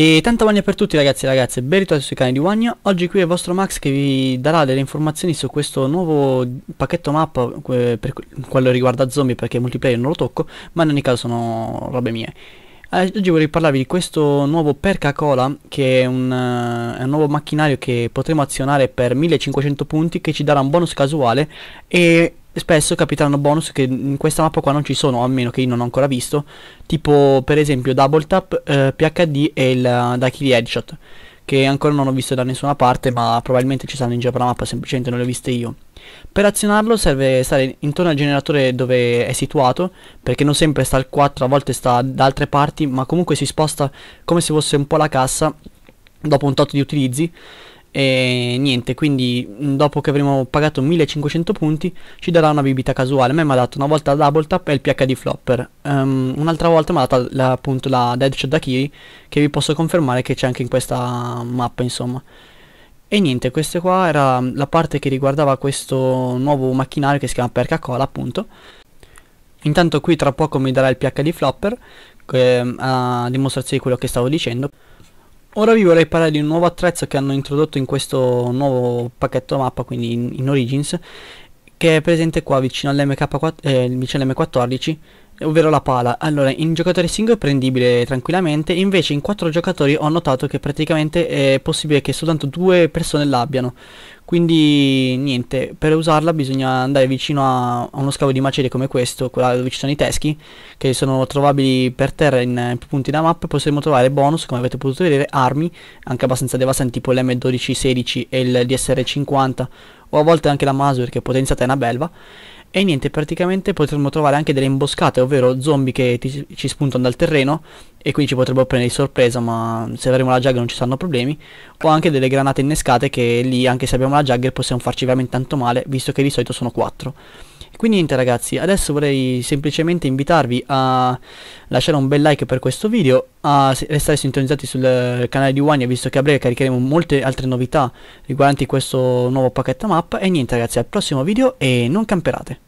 E tanta guagna per tutti ragazzi e ragazze, ben ritrovati sui canali di Guagna Oggi qui è il vostro Max che vi darà delle informazioni su questo nuovo pacchetto mappa eh, Per quello riguarda zombie perché multiplayer non lo tocco Ma in ogni caso sono robe mie eh, Oggi vorrei parlarvi di questo nuovo Perca Cola Che è un, eh, è un, nuovo macchinario che potremo azionare per 1500 punti Che ci darà un bonus casuale E spesso capitano bonus che in questa mappa qua non ci sono, almeno che io non ho ancora visto, tipo per esempio Double Tap, eh, PHD e il uh, Headshot, che ancora non ho visto da nessuna parte, ma probabilmente ci saranno in giro per la mappa, semplicemente non le ho viste io. Per azionarlo serve stare intorno al generatore dove è situato, perché non sempre sta al 4, a volte sta da altre parti, ma comunque si sposta come se fosse un po' la cassa dopo un tot di utilizzi e niente, quindi mm, dopo che avremo pagato 1500 punti ci darà una bibita casuale. A me mi ha dato una volta la double tap e il PH di flopper. Um, un'altra volta mi ha dato la, appunto la dead da Kiri che vi posso confermare che c'è anche in questa mappa insomma. E niente, questa qua era la parte che riguardava questo nuovo macchinario che si chiama Perca Cola appunto. Intanto qui tra poco mi darà il PH di flopper, che, ehm, a dimostrazione di quello che stavo dicendo. Ora vi vorrei parlare di un nuovo attrezzo che hanno introdotto in questo nuovo pacchetto mappa, quindi in, in Origins, che è presente qua vicino all'M4, eh, all'M14 ovvero la pala. Allora, in giocatori singolo è prendibile tranquillamente, invece in quattro giocatori ho notato che praticamente è possibile che soltanto due persone l'abbiano. Quindi niente, per usarla bisogna andare vicino a, a uno scavo di macerie come questo, qua dove ci sono i teschi, che sono trovabili per terra in più punti da mappa, possiamo trovare bonus, come avete potuto vedere, armi, anche abbastanza devastanti, tipo l'M1216 e il DSR50, o a volte anche la Masur che è potenziata è una belva. E niente, praticamente potremmo trovare anche delle imboscate, ovvero zombie che ti, ci spuntano dal terreno e quindi ci potrebbero prendere di sorpresa, ma se avremo la Jagger non ci saranno problemi. O anche delle granate innescate che lì, anche se abbiamo la Jagger, possiamo farci veramente tanto male, visto che di solito sono 4. Quindi niente ragazzi, adesso vorrei semplicemente invitarvi a lasciare un bel like per questo video, a restare sintonizzati sul canale di Wanya visto che a breve caricheremo molte altre novità riguardanti questo nuovo pacchetto map e niente ragazzi al prossimo video e non camperate.